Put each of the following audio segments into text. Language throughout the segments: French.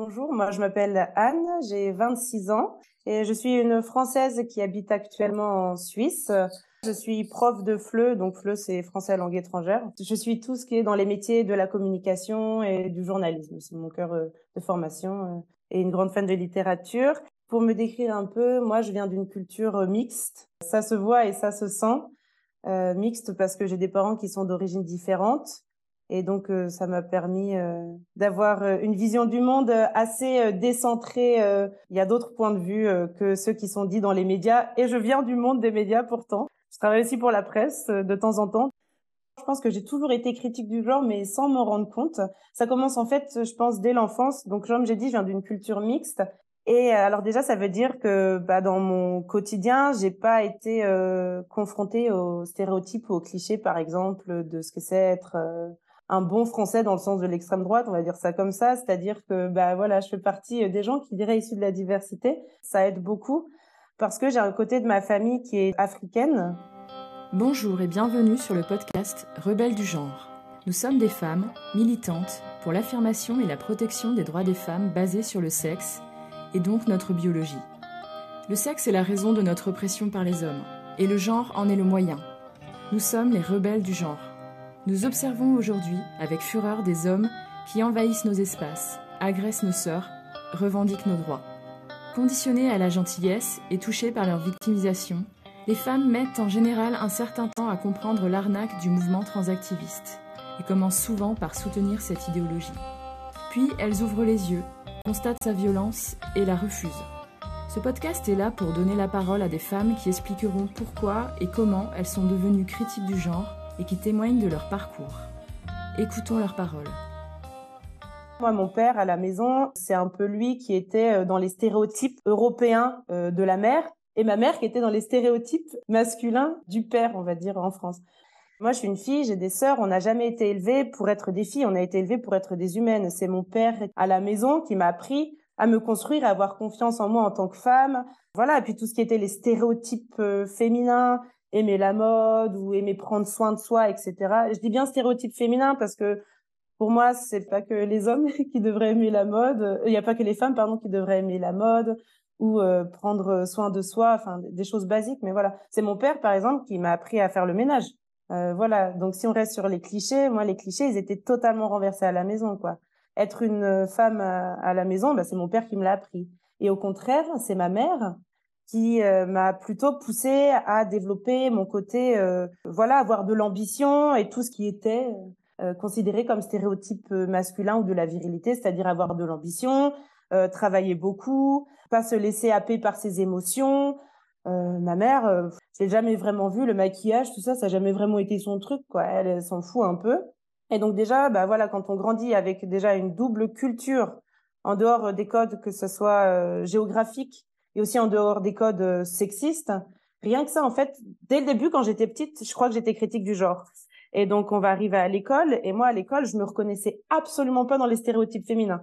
Bonjour, moi je m'appelle Anne, j'ai 26 ans et je suis une Française qui habite actuellement en Suisse. Je suis prof de FLE, donc FLE c'est français langue étrangère. Je suis tout ce qui est dans les métiers de la communication et du journalisme, c'est mon cœur euh, de formation euh, et une grande fan de littérature. Pour me décrire un peu, moi je viens d'une culture euh, mixte, ça se voit et ça se sent. mixte parce que j'ai des parents qui sont d'origines différentes. Et donc, euh, ça m'a permis euh, d'avoir euh, une vision du monde assez décentrée. Il y a d'autres points de vue que ceux qui sont dits dans les médias. Et je viens du monde des médias pourtant. Je travaille aussi pour la presse de temps en temps. Je pense que j'ai toujours été critique du genre, mais sans m'en rendre compte. Ça commence en fait, je pense, dès l'enfance. Donc, comme j'ai dit, je viens d'une culture mixte. Et alors déjà, ça veut dire que bah, dans mon quotidien, j'ai pas été confrontée aux stéréotypes ou aux clichés, par exemple, de ce que c'est être un bon français dans le sens de l'extrême droite, on va dire ça comme ça, c'est-à-dire que bah voilà, je fais partie euh, des gens qui diraient issus de la diversité, ça aide beaucoup parce que j'ai un côté de ma famille qui est africaine. Bonjour et bienvenue sur le podcast Rebelles du genre. Nous sommes des femmes militantes pour l'affirmation et la protection des droits des femmes basés sur le sexe et donc notre biologie. Le sexe est la raison de notre oppression par les hommes et le genre en est le moyen. Nous sommes les rebelles du genre nous observons aujourd'hui avec fureur des hommes qui envahissent nos espaces, agressent nos sœurs, revendiquent nos droits. Conditionnées à la gentillesse et touchées par leur victimisation, les femmes mettent en général un certain temps à comprendre l'arnaque du mouvement transactiviste et commencent souvent par soutenir cette idéologie. Puis elles ouvrent les yeux, constatent sa violence et la refusent. Ce podcast est là pour donner la parole à des femmes qui expliqueront pourquoi et comment elles sont devenues critiques du genre et qui témoignent de leur parcours. Écoutons leurs paroles. Moi, mon père à la maison, c'est un peu lui qui était euh, dans les stéréotypes européens euh, de la mère et ma mère qui était dans les stéréotypes masculins du père, on va dire, en France. Moi, je suis une fille, j'ai des sœurs, on n'a jamais été élevés pour être des filles, on a été élevés pour être des humaines. C'est mon père à la maison qui m'a appris à me construire, à avoir confiance en moi en tant que femme. Voilà, et puis tout ce qui était les stéréotypes euh, féminins, aimer la mode ou aimer prendre soin de soi, etc. Je dis bien stéréotype féminin parce que pour moi, c'est pas que les hommes qui devraient aimer la mode, euh, il n'y a pas que les femmes, pardon, qui devraient aimer la mode ou euh, prendre soin de soi, enfin des choses basiques. Mais voilà, c'est mon père, par exemple, qui m'a appris à faire le ménage. Euh, voilà, donc si on reste sur les clichés, moi, les clichés, ils étaient totalement renversés à la maison, quoi. Être une femme à, la maison, bah, c'est mon père qui me l'a appris. Et au contraire, c'est ma mère qui euh, m'a plutôt poussé à développer mon côté, euh, voilà, avoir de l'ambition et tout ce qui était euh, considéré comme stéréotype masculin ou de la virilité, c'est-à-dire avoir de l'ambition, travailler beaucoup, pas se laisser happer par ses émotions. ma mère, je jamais vraiment vu le maquillage, tout ça, ça n'a jamais vraiment été son truc, quoi. Elle, s'en fout un peu. Et donc déjà, bah voilà, quand on grandit avec déjà une double culture en dehors des codes, que ce soit géographique et aussi en dehors des codes euh, sexistes. Rien que ça, en fait, dès le début, quand j'étais petite, je crois que j'étais critique du genre. Et donc, on va arriver à l'école. Et moi, à l'école, je me reconnaissais absolument pas dans les stéréotypes féminins.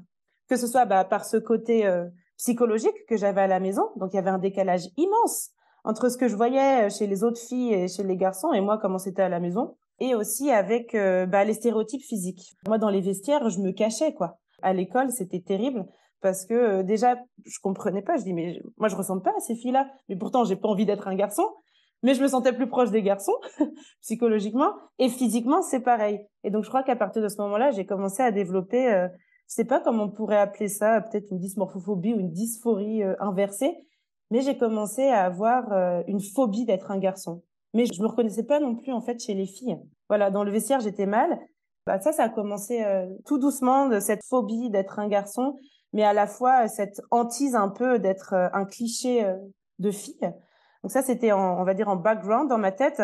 Que ce soit bah, par ce côté euh, psychologique que j'avais à la maison. Donc, il y avait un décalage immense entre ce que je voyais euh, chez les autres filles et chez les garçons et moi, comment c'était à la maison. Et aussi avec bah, les stéréotypes physiques. Moi, dans les vestiaires, je me cachais, quoi. À l'école, c'était terrible parce que euh, déjà, je comprenais pas. Je dis, mais moi, je ressemble pas à ces filles-là. Mais pourtant, j'ai pas envie d'être un garçon. Mais je me sentais plus proche des garçons, psychologiquement. Et physiquement, c'est pareil. Et donc, je crois qu'à partir de ce moment-là, j'ai commencé à développer, je euh, je sais pas comment on pourrait appeler ça, peut-être une dysmorphophobie ou une dysphorie euh, inversée. Mais j'ai commencé à avoir une phobie d'être un garçon. Mais je me reconnaissais pas non plus, en fait, chez les filles. Voilà, dans le vestiaire, j'étais mal. Bah ça, ça a commencé tout doucement de cette phobie d'être un garçon mais à la fois euh, cette hantise un peu d'être euh, un cliché euh, de fille. Donc ça, c'était, on va dire, en background dans ma tête.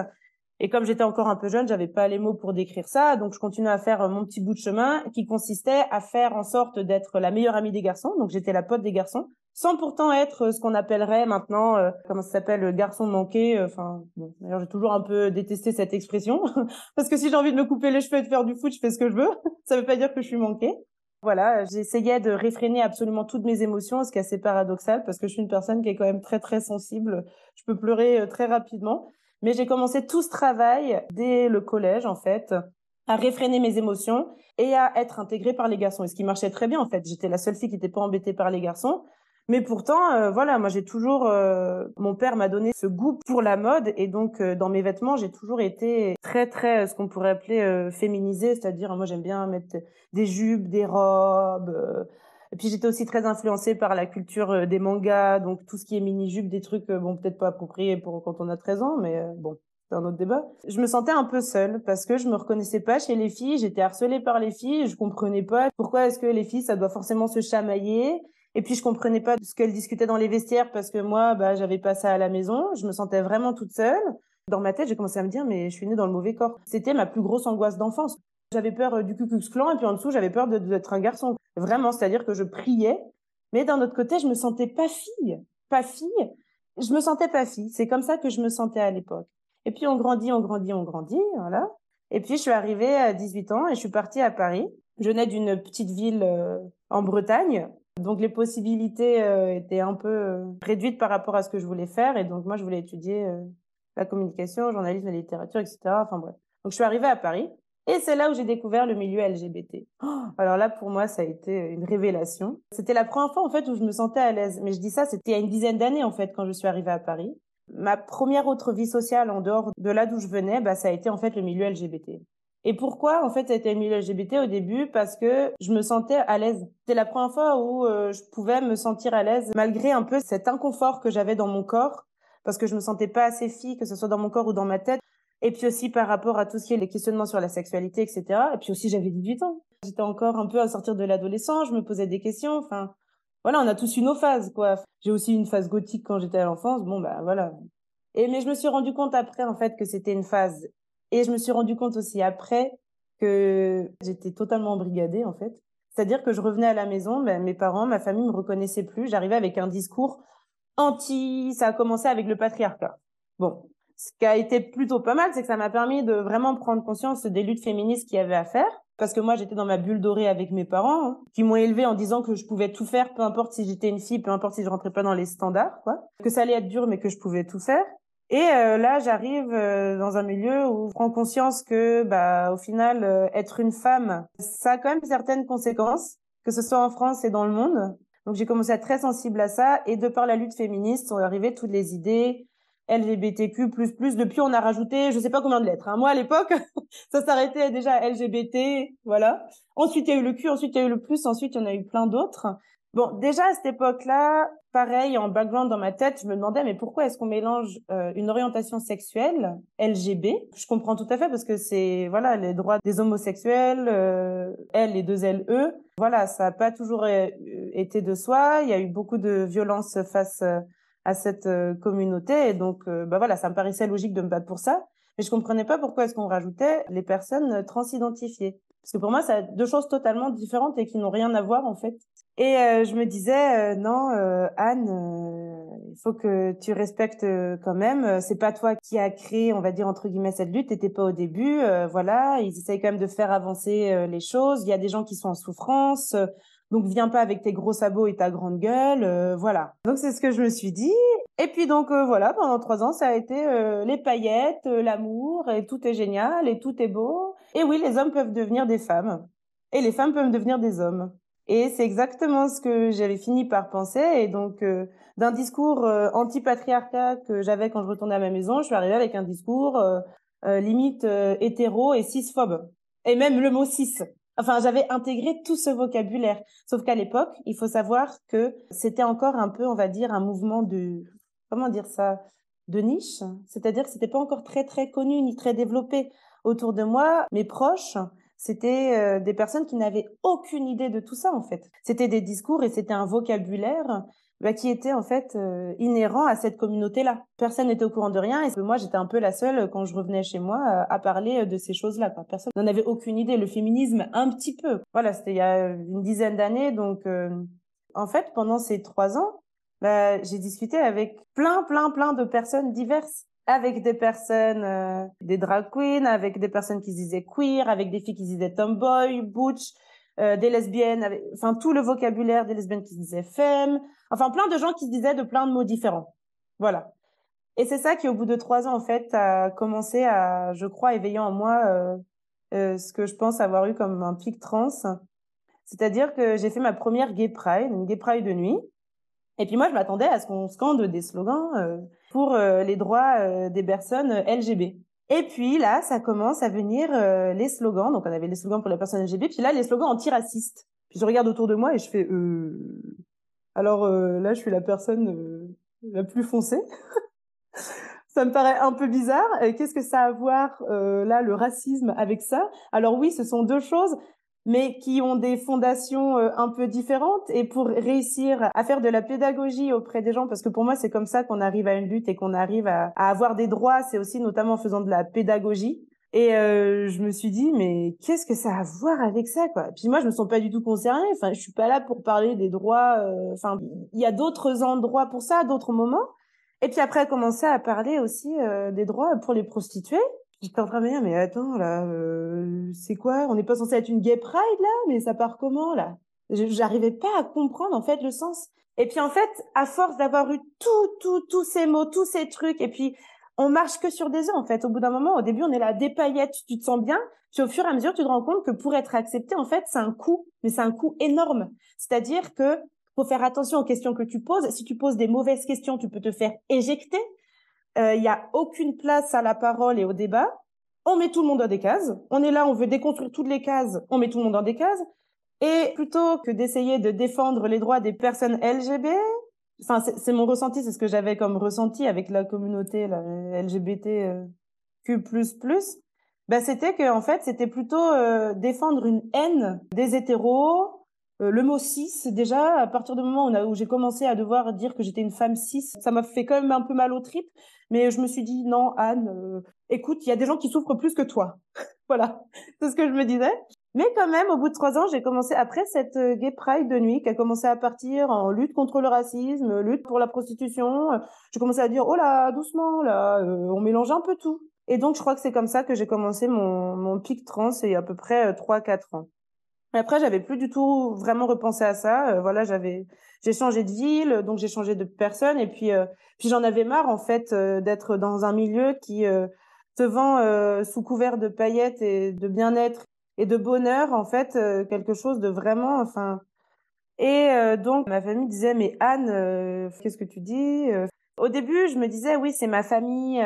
Et comme j'étais encore un peu jeune, j'avais pas les mots pour décrire ça, donc je continuais à faire mon petit bout de chemin qui consistait à faire en sorte d'être la meilleure amie des garçons, donc j'étais la pote des garçons, sans pourtant être ce qu'on appellerait maintenant, comment ça s'appelle, garçon manqué. Enfin, d'ailleurs j'ai toujours un peu détesté cette expression parce que si j'ai envie de me couper les cheveux et de faire du foot, je fais ce que je veux. Ça ne veut pas dire que je suis manquée. Voilà, j'essayais de réfréner absolument toutes mes émotions, ce qui est assez paradoxal parce que je suis une personne qui est quand même très très sensible. Je peux pleurer euh, très rapidement. Mais j'ai commencé tout ce travail dès le collège, en fait, à réfréner mes émotions et à être intégrée par les garçons. Et ce qui marchait très bien, en fait. J'étais la seule fille qui n'était pas embêtée par les garçons. Mais pourtant, euh, voilà, moi j'ai toujours, euh, mon père m'a donné ce goût pour la mode et donc euh, dans mes vêtements, j'ai toujours été très très ce qu'on pourrait appeler féminisée, c'est-à-dire moi j'aime bien mettre des jupes, des robes. et puis j'étais aussi très influencée par la culture des mangas, donc tout ce qui est mini-jupe, des trucs, bon, peut-être pas appropriés pour quand on a 13 ans, mais bon, c'est un autre débat. Je me sentais un peu seule parce que je me reconnaissais pas chez les filles, j'étais harcelée par les filles, je comprenais pas pourquoi est-ce que les filles, ça doit forcément se chamailler et puis je comprenais pas ce qu'elles discutaient dans les vestiaires parce que moi, bah, j'avais pas ça à la maison. Je me sentais vraiment toute seule. Dans ma tête, j'ai commencé à me dire, mais je suis née dans le mauvais corps. C'était ma plus grosse angoisse d'enfance. J'avais peur euh, du Ku Klux et puis en dessous, j'avais peur d'être un garçon. Vraiment, c'est-à-dire que je priais, mais d'un autre côté, je me sentais pas fille, pas fille. Je me sentais pas fille. C'est comme ça que je me sentais à l'époque. Et puis on grandit, on grandit, on grandit, voilà. Et puis je suis arrivée à 18 ans et je suis partie à Paris. Je venais d'une petite ville euh, en Bretagne donc les possibilités euh, étaient un peu euh, réduites par rapport à ce que je voulais faire. Et donc moi, je voulais étudier euh, la communication, le journalisme, la littérature, etc. Enfin bref. Donc je suis arrivée à Paris et c'est là où j'ai découvert le milieu LGBT. Oh alors là, pour moi, ça a été une révélation. C'était la première fois en fait où je me sentais à l'aise. Mais je dis ça, c'était il y a une dizaine d'années en fait quand je suis arrivée à Paris. Ma première autre vie sociale en dehors de là d'où je venais, bah, ça a été en fait le milieu LGBT. Et pourquoi, en fait, ça a été le LGBT au début Parce que je me sentais à l'aise. C'était la première fois où euh, je pouvais me sentir à l'aise, malgré un peu cet inconfort que j'avais dans mon corps, parce que je me sentais pas assez fille, que ce soit dans mon corps ou dans ma tête. Et puis aussi par rapport à tout ce qui est les questionnements sur la sexualité, etc. Et puis aussi, j'avais 18 ans. J'étais encore un peu à sortir de l'adolescence, je me posais des questions, enfin... Voilà, on a tous une nos phases, quoi. J'ai aussi une phase gothique quand j'étais à l'enfance, bon, bah voilà. Et mais je me suis rendu compte après, en fait, que c'était une phase et je me suis rendu compte aussi après que j'étais totalement brigadée, en fait. C'est-à-dire que je revenais à la maison, ben, mes parents, ma famille me reconnaissaient plus. J'arrivais avec un discours anti, ça a commencé avec le patriarcat. Bon. Ce qui a été plutôt pas mal, c'est que ça m'a permis de vraiment prendre conscience des luttes féministes qu'il y avait à faire. Parce que moi, j'étais dans ma bulle dorée avec mes parents, hein, qui m'ont élevée en disant que je pouvais tout faire, peu importe si j'étais une fille, peu importe si je rentrais pas dans les standards, quoi. Que ça allait être dur, mais que je pouvais tout faire. Et euh, là, j'arrive euh, dans un milieu où on prends conscience que, bah, au final, euh, être une femme, ça a quand même certaines conséquences, que ce soit en France et dans le monde. Donc, j'ai commencé à être très sensible à ça. Et de par la lutte féministe, sont arrivées toutes les idées LGBTQ++. Depuis, on a rajouté, je ne sais pas combien de lettres. Hein. Moi, à l'époque, ça s'arrêtait déjà à LGBT, voilà. Ensuite, il y a eu le Q, ensuite, il y a eu le plus, ensuite, il y en a eu plein d'autres. Bon, déjà à cette époque-là, pareil, en background dans ma tête, je me demandais, mais pourquoi est-ce qu'on mélange euh, une orientation sexuelle LGB Je comprends tout à fait parce que c'est, voilà, les droits des homosexuels, euh, L et deux LE, voilà, ça n'a pas toujours euh, été de soi. Il y a eu beaucoup de violences face euh, à cette communauté et donc, bah voilà, ça me paraissait logique de me battre pour ça. Mais je comprenais pas pourquoi est-ce qu'on rajoutait les personnes transidentifiées. Parce que pour moi, c'est deux choses totalement différentes et qui n'ont rien à voir, en fait. Et euh, je me disais, euh, non, euh, Anne, il faut que tu respectes quand même. C'est pas toi qui a créé, on va dire, entre guillemets, cette lutte. T'étais pas au début. voilà, ils essayent quand même de faire avancer les choses. Il y a des gens qui sont en souffrance. donc viens pas avec tes gros sabots et ta grande gueule, voilà. Donc c'est ce que je me suis dit. Et puis donc voilà, pendant trois ans, ça a été les paillettes, l'amour, et tout est génial, et tout est beau. Et oui, les hommes peuvent devenir des femmes, et les femmes peuvent devenir des hommes. Et c'est exactement ce que j'avais fini par penser. Et donc, euh, d'un discours euh, anti-patriarcat que j'avais quand je retournais à ma maison, je suis arrivée avec un discours euh, limite hétéro et cisphobe. Et même le mot cis. Enfin, j'avais intégré tout ce vocabulaire. Sauf qu'à l'époque, il faut savoir que c'était encore un peu, on va dire, un mouvement de... Comment dire ça de niche, c'est-à-dire que ce n'était pas encore très très connu ni très développé autour de moi. Mes proches, c'était euh, des personnes qui n'avaient aucune idée de tout ça en fait. C'était des discours et c'était un vocabulaire bah, qui était en fait euh, inhérent à cette communauté-là. Personne n'était au courant de rien et moi j'étais un peu la seule euh, quand je revenais chez moi à parler de ces choses-là. Personne n'en avait aucune idée. Le féminisme un petit peu. Voilà, c'était il y a une dizaine d'années donc en fait pendant ces trois ans, bah, j'ai discuté avec plein plein plein de personnes diverses avec des personnes, euh, des drag queens, avec des personnes qui se disaient queer, avec des filles qui se disaient tomboy, butch, euh, des lesbiennes, enfin tout le vocabulaire des lesbiennes qui se disaient femme. enfin plein de gens qui se disaient de plein de mots différents. Voilà. Et c'est ça qui, au bout de trois ans, en fait, a commencé à, je crois, éveiller en moi euh, ce que je pense avoir eu comme un pic trans. C'est-à-dire que j'ai fait ma première gay pride, une gay pride de nuit. Et puis moi, je m'attendais à ce qu'on scande des slogans pour euh, les droits euh, des personnes euh, LGB. Et puis là, ça commence à venir les slogans. Donc on avait les slogans pour la personne LGB, puis là les slogans antiracistes. Puis je regarde autour de moi et je fais alors là, je suis la personne la plus foncée. ça me paraît un peu bizarre. Qu'est-ce que ça a à voir là le racisme avec ça Alors oui, ce sont deux choses mais qui ont des fondations euh, un peu différentes. Et pour réussir à faire de la pédagogie auprès des gens, parce que pour moi, c'est comme ça qu'on arrive à une lutte et qu'on arrive à, avoir des droits, c'est aussi notamment en faisant de la pédagogie. Et euh, je me suis dit, mais qu'est-ce que ça a à voir avec ça, quoi Puis moi, je me sens pas du tout concernée. Enfin, je suis pas là pour parler des droits. Euh, enfin, il y a d'autres endroits pour ça, d'autres moments. Et puis après, commencer à parler aussi des droits pour les prostituées. J'étais en train de me dire, mais attends, là, euh, c'est quoi On n'est pas censé être une gay pride, là Mais ça part comment, là J'arrivais pas à comprendre, en fait, le sens. Et puis, en fait, à force d'avoir eu tout, tout, tous ces mots, tous ces trucs, et puis, on marche que sur des œufs, en fait. Au bout d'un moment, au début, on est là, des paillettes, tu te sens bien. Puis, au fur et à mesure, tu te rends compte que pour être accepté, en fait, c'est un coût, mais c'est un coût énorme. C'est-à-dire que faut faire attention aux questions que tu poses. Si tu poses des mauvaises questions, tu peux te faire éjecter il euh, n'y a aucune place à la parole et au débat. On met tout le monde dans des cases. On est là, on veut déconstruire toutes les cases. On met tout le monde dans des cases. Et plutôt que d'essayer de défendre les droits des personnes LGBT, enfin c'est mon ressenti, c'est ce que j'avais comme ressenti avec la communauté LGBTQ++, euh, bah c'était que en fait c'était plutôt euh, défendre une haine des hétéros. le mot cis, déjà, à partir du moment où, où j'ai commencé à devoir dire que j'étais une femme cis, ça m'a fait quand même un peu mal au tripes. Mais je me suis dit, non, Anne, euh, écoute, il y a des gens qui souffrent plus que toi. voilà, c'est ce que je me disais. Mais quand même, au bout de trois ans, j'ai commencé, après cette euh, Gay Pride de nuit qui a commencé à partir en lutte contre le racisme, lutte pour la prostitution, euh, j'ai commencé à dire, oh là, doucement, là, on mélange un peu tout. Et donc, je crois que c'est comme ça que j'ai commencé mon, mon pic trans il y a à peu près trois, quatre ans. Après, j'avais plus du tout vraiment repensé à ça. voilà, j'avais, j'ai changé de ville, donc j'ai changé de personne. Et puis, euh, puis j'en avais marre, en fait, euh, d'être dans un milieu qui euh, te vend sous couvert de paillettes et de bien-être et de bonheur, en fait, quelque chose de vraiment, enfin. Et donc, ma famille disait, mais Anne, qu'est-ce que tu dis Au début, je me disais, oui, c'est ma famille,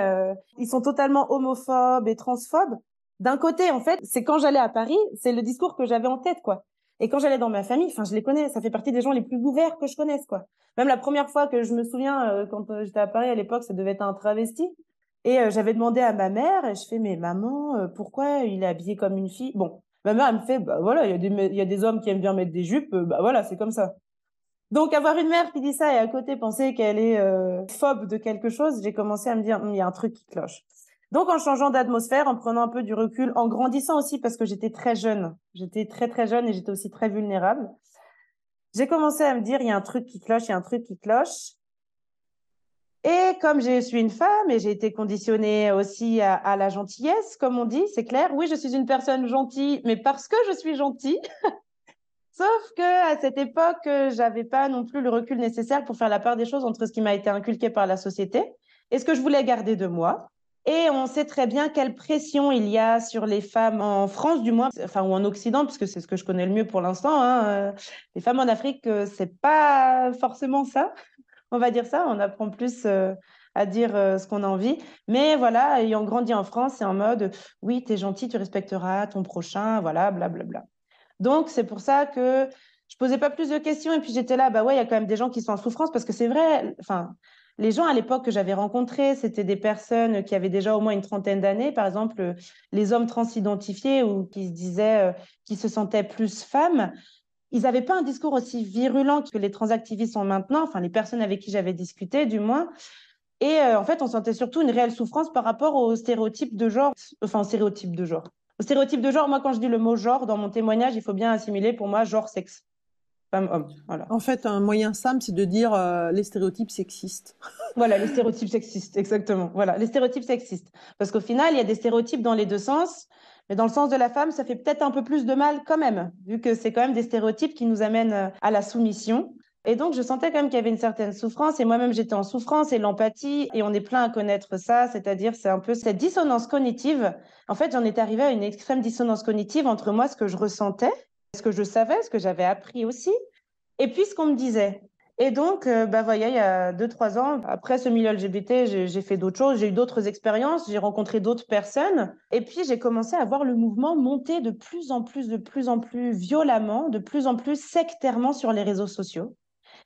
ils sont totalement homophobes et transphobes. D'un côté, en fait, c'est quand j'allais à Paris, c'est le discours que j'avais en tête, quoi. Et quand j'allais dans ma famille, enfin, je les connais, ça fait partie des gens les plus ouverts que je connaisse, quoi. Même la première fois que je me souviens, euh, quand euh, j'étais à Paris à l'époque, ça devait être un travesti. Et euh, j'avais demandé à ma mère, et je fais, mais maman, pourquoi il est habillé comme une fille Bon, ma mère, me fait, bah voilà, il y, a des hommes qui aiment bien mettre des jupes, bah voilà, c'est comme ça. Donc, avoir une mère qui dit ça et à côté penser qu'elle est phobe de quelque chose, j'ai commencé à me dire, hum, il y a un truc qui cloche. Donc en changeant d'atmosphère, en prenant un peu du recul, en grandissant aussi parce que j'étais très jeune, j'étais très très jeune et j'étais aussi très vulnérable, j'ai commencé à me dire il y a un truc qui cloche, il y a un truc qui cloche. Et comme je suis une femme et j'ai été conditionnée aussi à, la gentillesse, comme on dit, c'est clair, oui, je suis une personne gentille, mais parce que je suis gentille. Sauf que à cette époque, j'avais pas non plus le recul nécessaire pour faire la part des choses entre ce qui m'a été inculqué par la société et ce que je voulais garder de moi. Et on sait très bien quelle pression il y a sur les femmes en France, du moins, enfin, ou en Occident, puisque c'est ce que je connais le mieux pour l'instant. Hein, euh, les femmes en Afrique, euh, c'est pas forcément ça. On va dire ça. On apprend plus euh, à dire ce qu'on a envie. Mais voilà, ayant grandi en France, c'est en mode oui, tu es gentil, tu respecteras ton prochain, voilà, blablabla. Bla, bla. Donc, c'est pour ça que je posais pas plus de questions. Et puis, j'étais là, bah ouais, il y a quand même des gens qui sont en souffrance parce que c'est vrai. Enfin, les gens à l'époque que j'avais rencontrés, c'était des personnes qui avaient déjà au moins une trentaine d'années, par exemple euh, les hommes transidentifiés ou qui se disaient euh, qui se sentaient plus femmes. Ils n'avaient pas un discours aussi virulent que les transactivistes ont maintenant, enfin les personnes avec qui j'avais discuté du moins. Et euh, en fait, on sentait surtout une réelle souffrance par rapport aux stéréotypes de genre, enfin aux stéréotypes de genre. Au stéréotype de genre, moi, quand je dis le mot genre dans mon témoignage, il faut bien assimiler pour moi genre sexe. Voilà. En fait, un moyen simple, c'est de dire euh, les stéréotypes sexistes. voilà, les stéréotypes sexistes, exactement. Voilà, les stéréotypes sexistes. Parce qu'au final, il y a des stéréotypes dans les deux sens. Mais dans le sens de la femme, ça fait peut-être un peu plus de mal quand même, vu que c'est quand même des stéréotypes qui nous amènent euh, à la soumission. Et donc, je sentais quand même qu'il y avait une certaine souffrance, et moi-même j'étais en souffrance, et l'empathie, et on est plein à connaître ça, c'est-à-dire c'est un peu cette dissonance cognitive. En fait, j'en étais arrivée à une extrême dissonance cognitive entre moi, ce que je ressentais, ce que je savais, ce que j'avais appris aussi, et puis ce qu'on me disait. Et donc, euh, bah, voyez, il y a deux, trois ans, après ce milieu LGBT, j'ai fait d'autres choses, j'ai eu d'autres expériences, j'ai rencontré d'autres personnes. Et puis, j'ai commencé à voir le mouvement monter de plus en plus, de plus en plus violemment, de plus en plus sectairement sur les réseaux sociaux.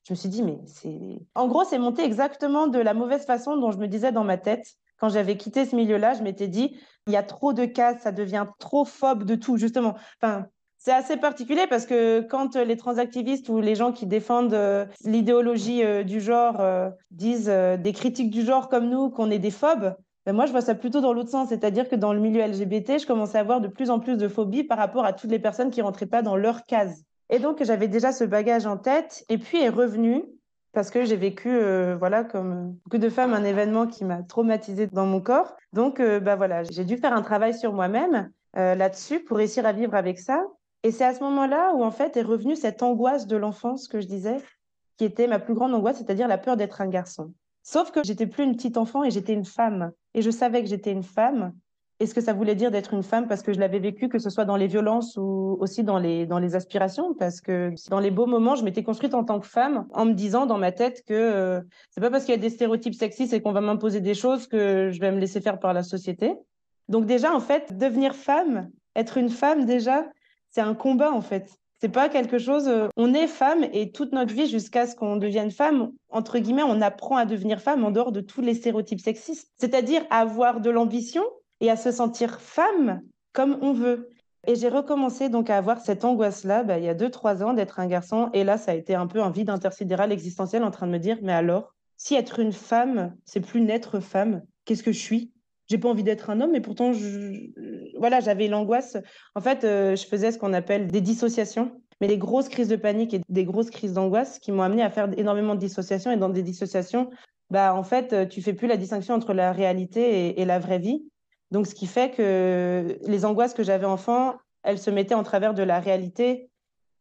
Je me suis dit, mais c'est. En gros, c'est monté exactement de la mauvaise façon dont je me disais dans ma tête. Quand j'avais quitté ce milieu-là, je m'étais dit, il y a trop de cas, ça devient trop phobe de tout, justement. Enfin, c'est assez particulier parce que quand euh, les transactivistes ou les gens qui défendent euh, l'idéologie euh, du genre disent des critiques du genre comme nous, qu'on est des phobes, ben moi je vois ça plutôt dans l'autre sens, c'est-à-dire que dans le milieu LGBT, je commençais à avoir de plus en plus de phobies par rapport à toutes les personnes qui rentraient pas dans leur case. Et donc j'avais déjà ce bagage en tête et puis est revenu parce que j'ai vécu, voilà, comme beaucoup de femmes, un événement qui m'a traumatisée dans mon corps. Donc, ben voilà, j'ai dû faire un travail sur moi-même là-dessus pour réussir à vivre avec ça. Et c'est à ce moment-là où, en fait, est revenue cette angoisse de l'enfance que je disais, qui était ma plus grande angoisse, c'est-à-dire la peur d'être un garçon. Sauf que j'étais plus une petite enfant et j'étais une femme. Et je savais que j'étais une femme. Et ce que ça voulait dire d'être une femme, parce que je l'avais vécu, que ce soit dans les violences ou aussi dans les, dans les aspirations, parce que dans les beaux moments, je m'étais construite en tant que femme en me disant dans ma tête que euh, c'est pas parce qu'il y a des stéréotypes sexistes et qu'on va m'imposer des choses que je vais me laisser faire par la société. Donc déjà, en fait, devenir femme, être une femme déjà, c'est un combat en fait. C'est pas quelque chose. Euh, on est femme et toute notre vie jusqu'à ce qu'on devienne femme, entre guillemets, on apprend à devenir femme en dehors de tous les stéréotypes sexistes. C'est-à-dire avoir de l'ambition et à se sentir femme comme on veut. Et j'ai recommencé donc à avoir cette angoisse-là bah, il y a 2 trois ans d'être un garçon. Et là, ça a été un peu un vide intersidéral existentiel en train de me dire, mais alors, si être une femme, c'est plus n'être femme, qu'est-ce que je suis j'ai pas envie d'être un homme, mais pourtant, voilà, j'avais l'angoisse. En fait, euh, je faisais ce qu'on appelle des dissociations, mais des grosses crises de panique et des grosses crises d'angoisse qui m'ont amené à faire énormément de dissociations. Et dans des dissociations, bah, en fait, euh, tu fais plus la distinction entre la réalité et, et la vraie vie. Donc, ce qui fait que les angoisses que j'avais enfant, elles se mettaient en travers de la réalité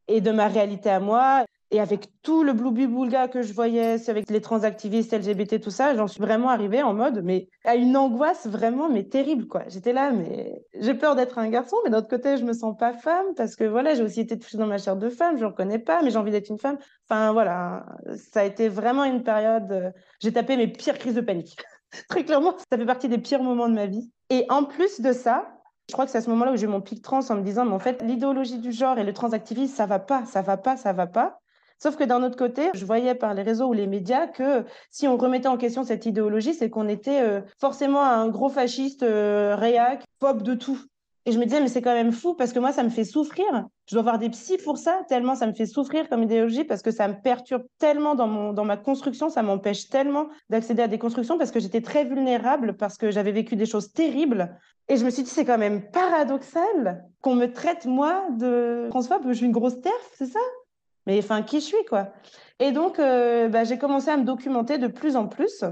et de ma réalité à moi. Et avec tout le bloubi boulga que je voyais, avec les transactivistes LGBT, tout ça, j'en suis vraiment arrivée en mode, mais à une angoisse vraiment, mais terrible, quoi. J'étais là, mais j'ai peur d'être un garçon, mais d'un côté, je me sens pas femme parce que voilà, j'ai aussi été touchée dans ma chair de femme, je ne reconnais pas, mais j'ai envie d'être une femme. Enfin, voilà, ça a été vraiment une période, euh, j'ai tapé mes pires crises de panique. Très clairement, ça fait partie des pires moments de ma vie. Et en plus de ça, je crois que c'est à ce moment-là où j'ai eu mon pic trans en me disant, mais en fait, l'idéologie du genre et le transactivisme, ça va pas, ça va pas, ça va pas. Sauf que d'un autre côté, je voyais par les réseaux ou les médias que si on remettait en question cette idéologie, c'est qu'on était euh, forcément un gros fasciste euh, réac, pop de tout. Et je me disais, mais c'est quand même fou parce que moi, ça me fait souffrir. Je dois avoir des psys pour ça, tellement ça me fait souffrir comme idéologie parce que ça me perturbe tellement dans, mon, dans ma construction, ça m'empêche tellement d'accéder à des constructions parce que j'étais très vulnérable, parce que j'avais vécu des choses terribles. Et je me suis dit, c'est quand même paradoxal qu'on me traite, moi, de transphobe, je suis une grosse terf, c'est ça mais enfin, qui je suis, quoi. Et donc, euh, bah, j'ai commencé à me documenter de plus en plus.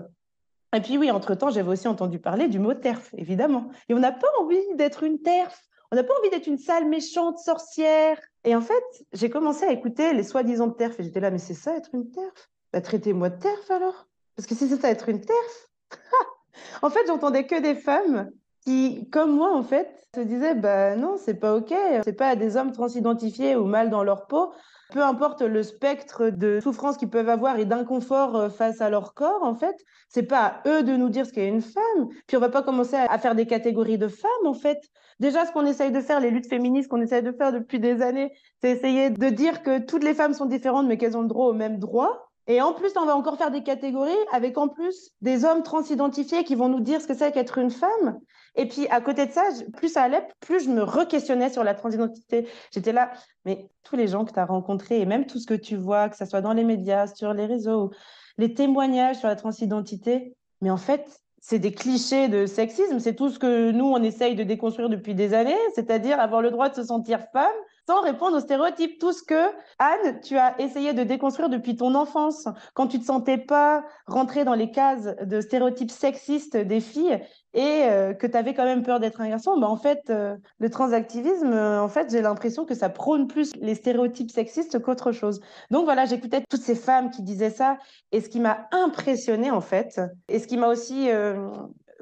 Et puis oui, entre-temps, j'avais aussi entendu parler du mot TERF, évidemment. Et on n'a pas envie d'être une TERF, on n'a pas envie d'être une sale méchante sorcière. Et en fait, j'ai commencé à écouter les soi-disant terfs. et j'étais là, mais c'est ça être une TERF bah, Traitez-moi de TERF alors. Parce que si c'est ça être une TERF, en fait, j'entendais que des femmes qui, comme moi en fait, se disaient, bah non, c'est pas OK, c'est pas des hommes transidentifiés ou mal dans leur peau peu importe le spectre de souffrances qu'ils peuvent avoir et d'inconfort euh, face à leur corps, en fait, c'est pas à eux de nous dire ce qu'est une femme. Puis on va pas commencer à faire des catégories de femmes, en fait. Déjà, ce qu'on essaye de faire, les luttes féministes qu'on essaye de faire depuis des années, c'est essayer de dire que toutes les femmes sont différentes, mais qu'elles ont le droit au même droit. Et en plus, on va encore faire des catégories avec en plus des hommes transidentifiés qui vont nous dire ce que c'est qu'être une femme. Et puis à côté de ça, plus ça allait, plus je me requestionnais questionnais sur la transidentité. J'étais là, mais tous les gens que tu as rencontrés et même tout ce que tu vois, que ce soit dans les médias, sur les réseaux, les témoignages sur la transidentité, mais en fait, c'est des clichés de sexisme. C'est tout ce que nous, on essaye de déconstruire depuis des années, c'est-à-dire avoir le droit de se sentir femme sans répondre aux stéréotypes. Tout ce que, Anne, tu as essayé de déconstruire depuis ton enfance, quand tu ne te sentais pas rentrer dans les cases de stéréotypes sexistes des filles et euh, que tu avais quand même peur d'être un garçon, bah, en fait, euh, le transactivisme, euh, en fait, j'ai l'impression que ça prône plus les stéréotypes sexistes qu'autre chose. Donc voilà, j'écoutais toutes ces femmes qui disaient ça, et ce qui m'a impressionnée, en fait, et ce qui m'a aussi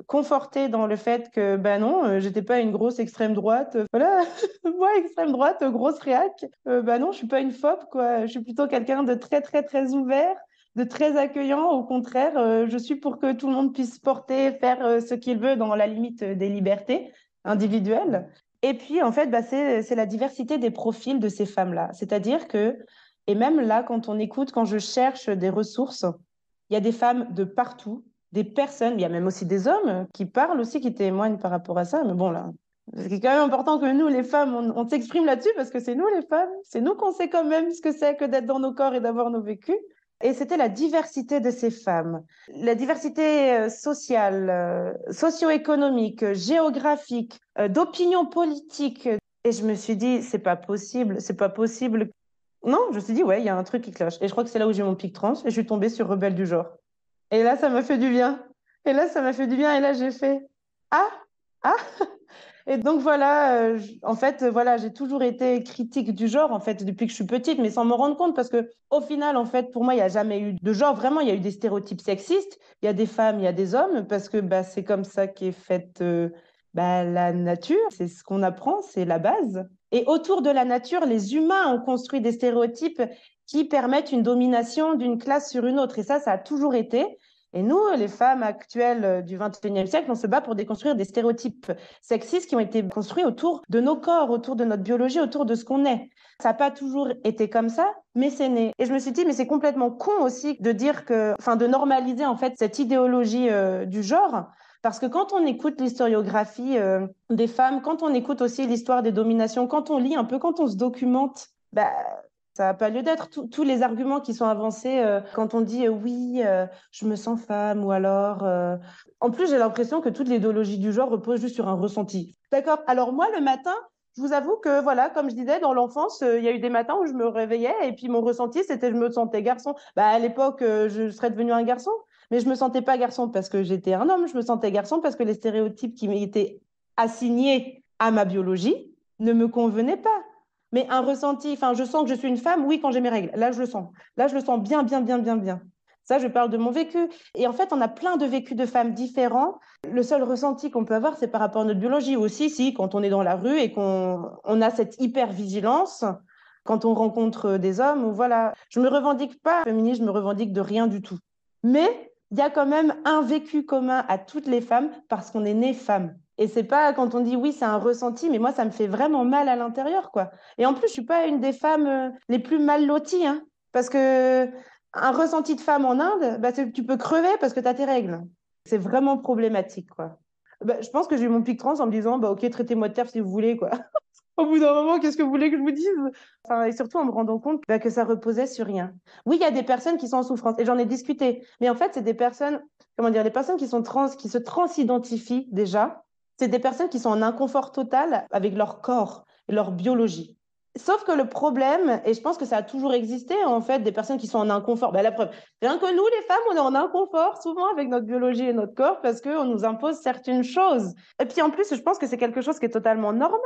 confortée dans le fait que, ben non, non, euh, j'étais pas une grosse extrême droite. Euh, voilà, moi, extrême droite, euh, grosse réac, ben non, je suis pas une fop, quoi. Je suis plutôt quelqu'un de très, très, très ouvert de très accueillant. Au contraire, je suis pour que tout le monde puisse porter, faire ce qu'il veut dans la limite des libertés individuelles. Et puis, en fait, ben, c'est la diversité des profils de ces femmes-là. C'est-à-dire que, et même là, quand on écoute, quand je cherche des ressources, il y a des femmes de partout, des personnes, il y a même aussi des hommes qui parlent aussi, qui témoignent par rapport à ça. Mais bon, là, ce qui est quand même important que nous, les femmes, on, s'exprime là-dessus parce que c'est nous, les femmes, c'est nous qu'on sait quand même ce que c'est que d'être dans nos corps et d'avoir nos vécus. Et c'était la diversité de ces femmes, la diversité euh, sociale, euh, socio-économique, euh, géographique, d'opinion politique. Et je me suis dit, c'est pas possible, c'est pas possible. Non, je me suis dit, ouais, il y a un truc qui cloche. Et je crois que c'est là où j'ai mon pic trans et je suis tombée sur Rebelle du genre. Et là, ça m'a fait du bien. Et là, ça m'a fait du bien. Et là, j'ai fait Ah Ah Et donc voilà, euh, en fait, euh, voilà, j'ai toujours été critique du genre, en fait, depuis que je suis petite, mais sans m'en rendre compte, parce que au final, en fait, pour moi, il n'y a jamais eu de genre. Vraiment, il y a eu des stéréotypes sexistes. Il y a des femmes, il y a des hommes, parce que bah, c'est comme ça qu'est faite euh, bah, la nature. C'est ce qu'on apprend, c'est la base. Et autour de la nature, les humains ont construit des stéréotypes qui permettent une domination d'une classe sur une autre. Et ça, ça a toujours été. Et nous, les femmes actuelles du 21e siècle, on se bat pour déconstruire des stéréotypes sexistes qui ont été construits autour de nos corps, autour de notre biologie, autour de ce qu'on est. Ça n'a pas toujours été comme ça, mais c'est né. Et je me suis dit, mais c'est complètement con aussi de dire que, enfin, de normaliser en fait cette idéologie euh, du genre. Parce que quand on écoute l'historiographie euh, des femmes, quand on écoute aussi l'histoire des dominations, quand on lit un peu, quand on se documente, bah, ça n'a pas lieu d'être. Tous les arguments qui sont avancés euh, quand on dit euh, oui, euh, je me sens femme ou alors. En plus, j'ai l'impression que toute l'idéologie du genre repose juste sur un ressenti. D'accord Alors, moi, le matin, je vous avoue que, voilà, comme je disais, dans l'enfance, il y a eu des matins où je me réveillais et puis mon ressenti, c'était je me sentais garçon. Bah, à l'époque, je serais devenu un garçon, mais je me sentais pas garçon parce que j'étais un homme, je me sentais garçon parce que les stéréotypes qui m'étaient assignés à ma biologie ne me convenaient pas mais un ressenti, enfin, je sens que je suis une femme, oui, quand j'ai mes règles. Là, je le sens. Là, je le sens bien, bien, bien, bien, bien. Ça, je parle de mon vécu. Et en fait, on a plein de vécus de femmes différents. Le seul ressenti qu'on peut avoir, c'est par rapport à notre biologie aussi, si, quand on est dans la rue et qu'on a cette hyper-vigilance, quand on rencontre des hommes, ou voilà. Je me revendique pas féministe, je me revendique de rien du tout. Mais il y a quand même un vécu commun à toutes les femmes parce qu'on est née femme. Et c'est pas quand on dit oui, c'est un ressenti, mais moi, ça me fait vraiment mal à l'intérieur, quoi. Et en plus, je suis pas une des femmes euh, les plus mal loties, hein, parce que un ressenti de femme en Inde, bah, tu peux crever parce que tu as tes règles. C'est vraiment problématique, quoi. Bah, je pense que j'ai eu mon pic trans en me disant, bah, ok, traitez-moi de terre si vous voulez, quoi. Au bout d'un moment, qu'est-ce que vous voulez que je vous dise enfin, Et surtout en me rendant compte bah, que ça reposait sur rien. Oui, il y a des personnes qui sont en souffrance, et j'en ai discuté. Mais en fait, c'est des personnes, comment dire, des personnes qui sont trans, qui se transidentifient déjà, c'est des personnes qui sont en inconfort total avec leur corps, leur biologie. Sauf que le problème, et je pense que ça a toujours existé, en fait, des personnes qui sont en inconfort. Ben, la preuve, bien que nous, les femmes, on est en inconfort souvent avec notre biologie et notre corps parce qu'on nous impose certaines choses. Et puis en plus, je pense que c'est quelque chose qui est totalement normal.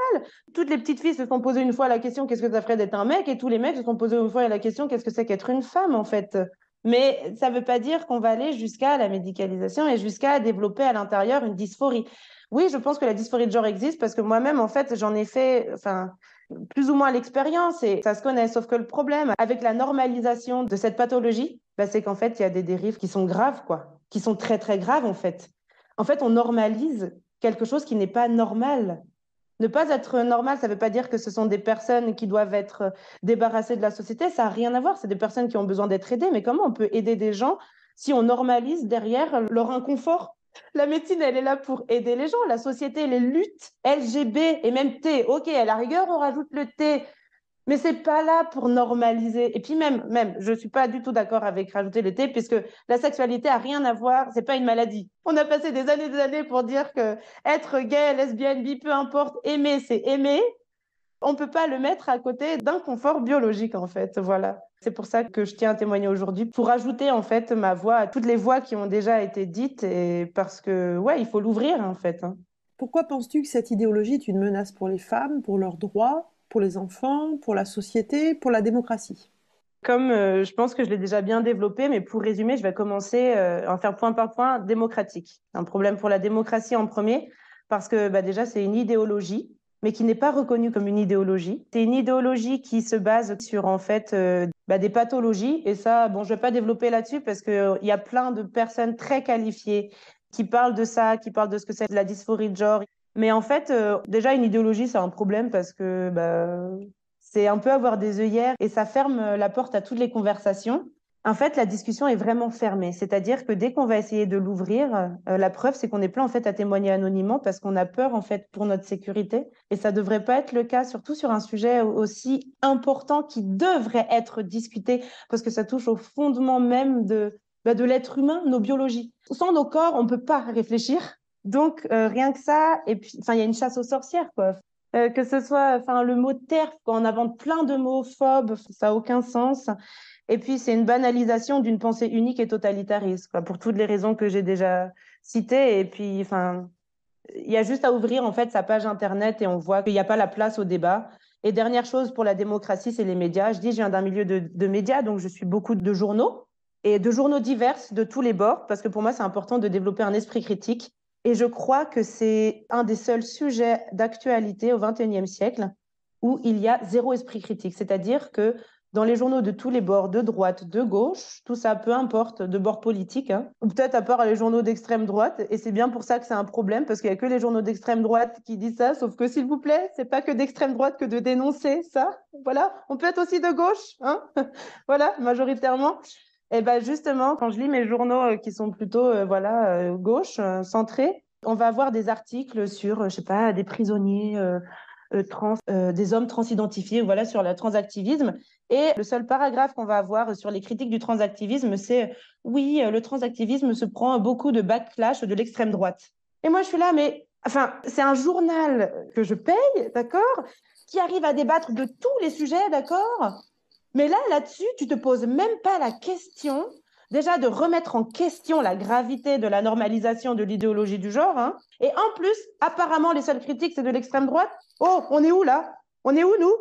Toutes les petites filles se sont posées une fois la question qu'est-ce que ça ferait d'être un mec et tous les mecs se sont posés une fois la question qu'est-ce que c'est qu'être une femme, en fait. Mais ça ne veut pas dire qu'on va aller jusqu'à la médicalisation et jusqu'à développer à l'intérieur une dysphorie oui, je pense que la dysphorie de genre existe parce que moi-même, en fait, j'en ai fait, plus ou moins l'expérience et ça se connaît. Sauf que le problème avec la normalisation de cette pathologie, bah, c'est qu'en fait, il y a des dérives qui sont graves, quoi, qui sont très, très graves, en fait. En fait, on normalise quelque chose qui n'est pas normal. Ne pas être normal, ça ne veut pas dire que ce sont des personnes qui doivent être euh, débarrassées de la société. Ça n'a rien à voir. C'est des personnes qui ont besoin d'être aidées. Mais comment on peut aider des gens si on normalise derrière leur inconfort la médecine, elle est là pour aider les gens. La société, les luttes LGB et même T. Ok, à la rigueur, on rajoute le T, mais c'est pas là pour normaliser. Et puis même, même, je suis pas du tout d'accord avec rajouter le T, puisque la sexualité a rien à voir. C'est pas une maladie. On a passé des années, des années pour dire que être gay, lesbienne, bi, peu importe, aimer, c'est aimer on ne peut pas le mettre à côté d'un confort biologique, en fait. Voilà. C'est pour ça que je tiens à témoigner aujourd'hui, pour ajouter en fait ma voix à toutes les voix qui ont déjà été dites, et parce que, ouais, il faut l'ouvrir en fait. Hein. Pourquoi penses-tu que cette idéologie est une menace pour les femmes, pour leurs droits, pour les enfants, pour la société, pour la démocratie comme euh, je pense que je l'ai déjà bien développé, mais pour résumer, je vais commencer euh, en faire point par point démocratique. Un problème pour la démocratie en premier, parce que bah, déjà, c'est une idéologie mais qui n'est pas reconnue comme une idéologie. C'est une idéologie qui se base sur en fait euh, bah, des pathologies et ça, bon, je vais pas développer là-dessus parce qu'il euh, y a plein de personnes très qualifiées qui parlent de ça, qui parlent de ce que c'est la dysphorie de genre. Mais en fait, euh, déjà une idéologie c'est un problème parce que bah, c'est un peu avoir des œillères et ça ferme la porte à toutes les conversations. En fait, la discussion est vraiment fermée. C'est-à-dire que dès qu'on va essayer de l'ouvrir, euh, la preuve, c'est qu'on n'est plus en fait à témoigner anonymement parce qu'on a peur en fait pour notre sécurité. Et ça ne devrait pas être le cas, surtout sur un sujet aussi important qui devrait être discuté parce que ça touche au fondement même de, bah, de l'être humain, nos biologies. Sans nos corps, on ne peut pas réfléchir. Donc euh, rien que ça, et puis enfin il y a une chasse aux sorcières quoi. Euh, que ce soit enfin le mot terf, on invente plein de mots phobes, ça n'a aucun sens. Et puis, c'est une banalisation d'une pensée unique et totalitariste, pour toutes les raisons que j'ai déjà citées. Et puis, enfin, il y a juste à ouvrir en fait sa page internet et on voit qu'il n'y a pas la place au débat. Et dernière chose pour la démocratie, c'est les médias. Je dis, je viens d'un milieu de, de médias, donc je suis beaucoup de journaux et de journaux divers de tous les bords, parce que pour moi, c'est important de développer un esprit critique. Et je crois que c'est un des seuls sujets d'actualité au XXIe siècle où il y a zéro esprit critique, c'est-à-dire que dans les journaux de tous les bords, de droite, de gauche, tout ça, peu importe, de bord politique, hein. ou peut-être à part les journaux d'extrême droite, et c'est bien pour ça que c'est un problème, parce qu'il n'y a que les journaux d'extrême droite qui disent ça, sauf que s'il vous plaît, c'est pas que d'extrême droite que de dénoncer ça, voilà, on peut être aussi de gauche, hein. voilà, majoritairement. Et eh bien justement, quand je lis mes journaux euh, qui sont plutôt, euh, voilà, euh, gauche, centrés, on va avoir des articles sur, je sais pas, des prisonniers euh, euh, des hommes transidentifiés, voilà, sur le transactivisme. Et le seul paragraphe qu'on va avoir sur les critiques du transactivisme, c'est oui, euh, le transactivisme se prend beaucoup de backlash de l'extrême droite. Et moi, je suis là, mais enfin, c'est un journal que je paye, d'accord, qui arrive à débattre de tous les sujets, d'accord. Mais là, là-dessus, tu te poses même pas la question déjà de remettre en question la gravité de la normalisation de l'idéologie du genre. Hein. Et en plus, apparemment, les seules critiques, c'est de l'extrême droite. Oh, on est où là On est où nous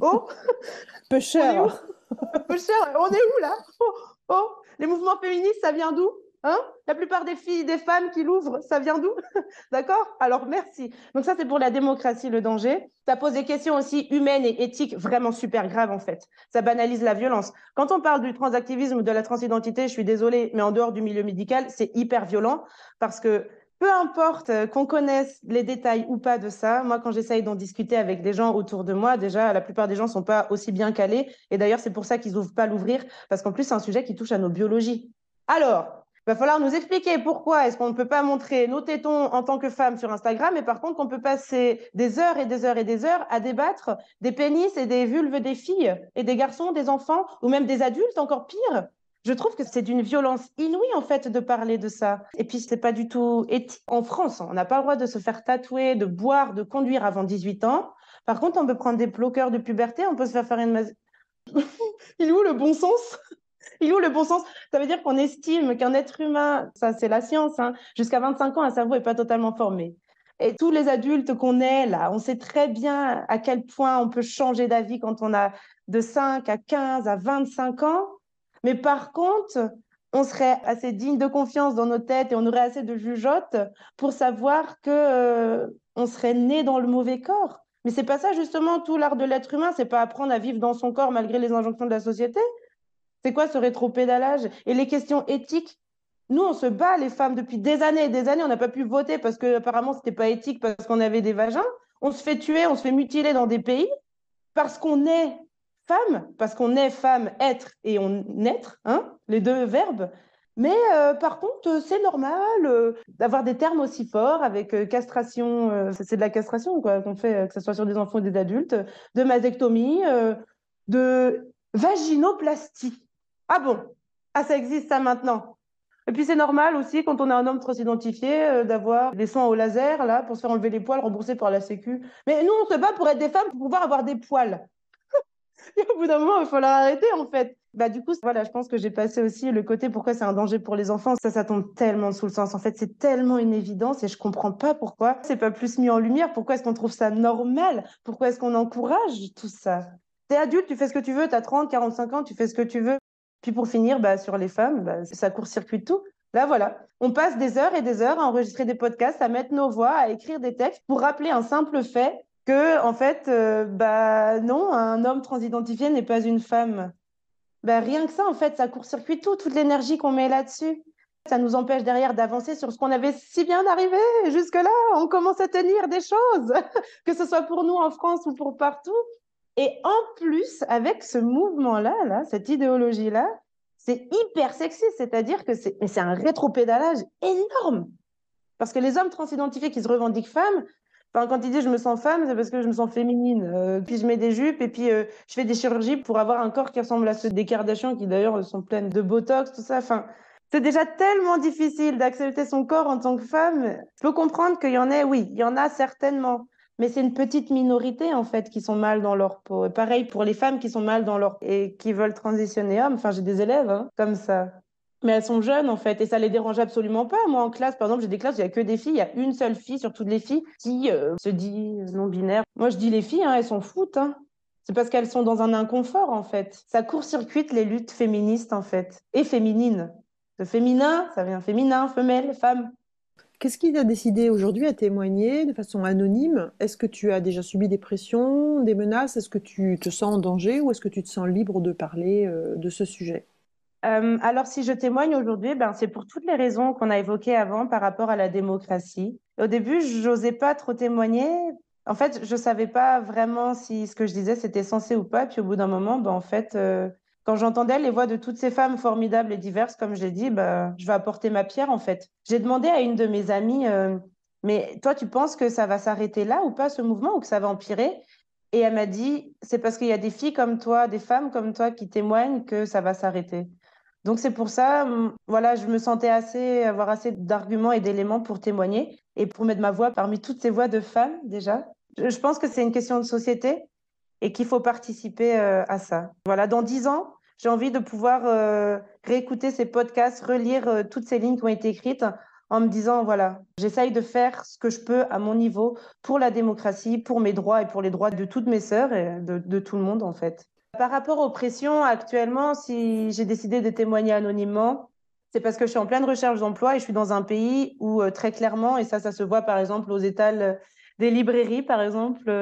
Oh Peu cher On est où, on est où là oh, oh, Les mouvements féministes, ça vient d'où Hein la plupart des filles, des femmes qui l'ouvrent, ça vient d'où D'accord Alors merci. Donc ça, c'est pour la démocratie, le danger. Ça pose des questions aussi humaines et éthiques vraiment super graves en fait. Ça banalise la violence. Quand on parle du transactivisme, ou de la transidentité, je suis désolée, mais en dehors du milieu médical, c'est hyper violent parce que peu importe euh, qu'on connaisse les détails ou pas de ça, moi quand j'essaye d'en discuter avec des gens autour de moi, déjà la plupart des gens sont pas aussi bien calés. Et d'ailleurs c'est pour ça qu'ils n'ouvrent pas l'ouvrir, parce qu'en plus c'est un sujet qui touche à nos biologies. Alors, il va falloir nous expliquer pourquoi est-ce qu'on ne peut pas montrer nos tétons en tant que femme sur Instagram, et par contre qu'on peut passer des heures et des heures et des heures à débattre des pénis et des vulves des filles et des garçons, des enfants, ou même des adultes, encore pire. Je trouve que c'est d'une violence inouïe en fait de parler de ça. Et puis n'est pas du tout éthique. En France, on n'a pas le droit de se faire tatouer, de boire, de conduire avant 18 ans. Par contre, on peut prendre des bloqueurs de puberté, on peut se faire faire une Il est où le bon sens il où le bon sens Ça veut dire qu'on estime qu'un être humain, ça c'est la science, hein, jusqu'à 25 ans, un cerveau n'est pas totalement formé. Et tous les adultes qu'on est là, on sait très bien à quel point on peut changer d'avis quand on a de 5 à 15 à 25 ans. Mais par contre, on serait assez digne de confiance dans nos têtes et on aurait assez de jugeotes pour savoir que euh, on serait né dans le mauvais corps. Mais c'est pas ça justement tout l'art de l'être humain, c'est pas apprendre à vivre dans son corps malgré les injonctions de la société, c'est quoi ce rétro-pédalage Et les questions éthiques nous, on se bat, les femmes, depuis des années et des années. On n'a pas pu voter parce que apparemment, c'était pas éthique, parce qu'on avait des vagins. On se fait tuer, on se fait mutiler dans des pays parce qu'on est femme, parce qu'on est femme, être et on naître, hein, les deux verbes. Mais euh, par contre, euh, c'est normal euh, d'avoir des termes aussi forts avec castration, c'est de la castration quoi qu'on fait, que ce soit sur des enfants ou des adultes, de mastectomie, de vaginoplastie. Ah bon Ah, ça existe ça maintenant et puis c'est normal aussi quand on a un homme transidentifié identifié euh, d'avoir des soins au laser là pour se faire enlever les poils remboursés par la Sécu. Mais nous on se bat pour être des femmes pour pouvoir avoir des poils. et au bout d'un moment il faut falloir arrêter en fait. Bah du coup voilà je pense que j'ai passé aussi le côté pourquoi c'est un danger pour les enfants ça ça tombe tellement sous le sens en fait c'est tellement une évidence et je comprends pas pourquoi c'est pas plus mis en lumière pourquoi est-ce qu'on trouve ça normal pourquoi est-ce qu'on encourage tout ça. T'es adulte, tu fais ce que tu veux, t'as 30, 45 ans, tu fais ce que tu veux. Puis pour finir, bah, sur les femmes, bah, ça court-circuite tout. Là, voilà, on passe des heures et des heures à enregistrer des podcasts, à mettre nos voix, à écrire des textes pour rappeler un simple fait que, en fait, euh, bah, non, un homme transidentifié n'est pas une femme. rien que ça, en fait, ça court-circuite tout, toute l'énergie qu'on met là-dessus. Ça nous empêche derrière d'avancer sur ce qu'on avait si bien arrivé. Jusque-là, on commence à tenir des choses, que ce soit pour nous en France ou pour partout. Et en plus, avec ce mouvement-là, là, cette idéologie-là, c'est hyper sexiste. c'est-à-dire que c'est, mais c'est un rétropédalage énorme. Parce que les hommes transidentifiés qui se revendiquent femmes, enfin, quand ils disent je me sens femme, c'est parce que je me sens féminine. Euh, puis je mets des jupes et puis euh, je fais des chirurgies pour avoir un corps qui ressemble à ceux des Kardashians qui d'ailleurs sont pleines de botox, tout ça. Enfin, c'est déjà tellement difficile d'accepter son corps en tant que femme. Je peux comprendre qu'il y en a, oui, il y en a certainement mais c'est une petite minorité en fait qui sont mal dans leur peau. Et pareil pour les femmes qui sont mal dans leur et qui veulent transitionner hommes. Enfin, j'ai des élèves hein, comme ça. Mais elles sont jeunes en fait et ça les dérange absolument pas. Moi en classe, par exemple, j'ai des classes, où il n'y a que des filles. Il y a une seule fille sur toutes les filles qui euh, se dit non binaire. Moi je dis les filles, hein, elles s'en foutent. Hein. C'est parce qu'elles sont dans un inconfort en fait. Ça court-circuite les luttes féministes en fait et féminines. Le féminin, ça vient féminin, femelle, femme. Qu'est-ce qui t'a décidé aujourd'hui à témoigner de façon anonyme Est-ce que tu as déjà subi des pressions, des menaces Est-ce que tu te sens en danger ou est-ce que tu te sens libre de parler euh, de ce sujet euh, alors, si je témoigne aujourd'hui, ben, c'est pour toutes les raisons qu'on a évoquées avant par rapport à la démocratie. Au début, je j'osais pas trop témoigner. En fait, je ne savais pas vraiment si ce que je disais c'était censé ou pas. Puis au bout d'un moment, ben, en fait, euh, quand j'entendais les voix de toutes ces femmes formidables et diverses, comme j'ai dit, bah, je vais apporter ma pierre en fait. J'ai demandé à une de mes amies, euh, mais toi, tu penses que ça va s'arrêter là ou pas ce mouvement ou que ça va empirer Et elle m'a dit, c'est parce qu'il y a des filles comme toi, des femmes comme toi qui témoignent que ça va s'arrêter. Donc c'est pour ça, voilà, je me sentais assez avoir assez d'arguments et d'éléments pour témoigner et pour mettre ma voix parmi toutes ces voix de femmes déjà. Je pense que c'est une question de société et qu'il faut participer euh, à ça. Voilà, dans dix ans, j'ai envie de pouvoir euh, réécouter ces podcasts, relire euh, toutes ces lignes qui ont été écrites en me disant, voilà, j'essaye de faire ce que je peux à mon niveau pour la démocratie, pour mes droits et pour les droits de toutes mes sœurs et de, tout le monde, en fait. Par rapport aux pressions, actuellement, si j'ai décidé de témoigner anonymement, c'est parce que je suis en pleine recherche d'emploi et je suis dans un pays où très clairement, et ça, ça se voit par exemple aux étals des librairies, par exemple,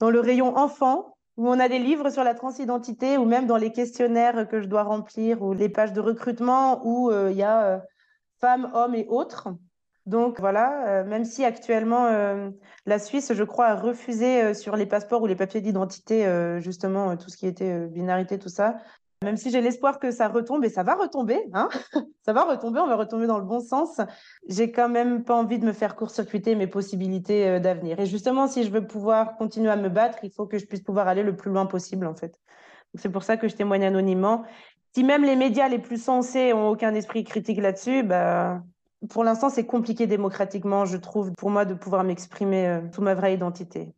dans le rayon enfant, où on a des livres sur la transidentité ou même dans les questionnaires que je dois remplir ou les pages de recrutement où euh, il y a euh, femmes, hommes et autres. Donc voilà, euh, même si actuellement la Suisse, je crois, a refusé sur les passeports ou les papiers d'identité, justement, tout ce qui était binarité, tout ça, même si j'ai l'espoir que ça retombe, et ça va retomber, hein ça va retomber, on va retomber dans le bon sens, j'ai quand même pas envie de me faire court-circuiter mes possibilités euh, d'avenir. Et justement, si je veux pouvoir continuer à me battre, il faut que je puisse pouvoir aller le plus loin possible, en fait. C'est pour ça que je témoigne anonymement. Si même les médias les plus sensés ont aucun esprit critique là-dessus, bah, pour l'instant, c'est compliqué démocratiquement, je trouve, pour moi, de pouvoir m'exprimer euh, sous ma vraie identité.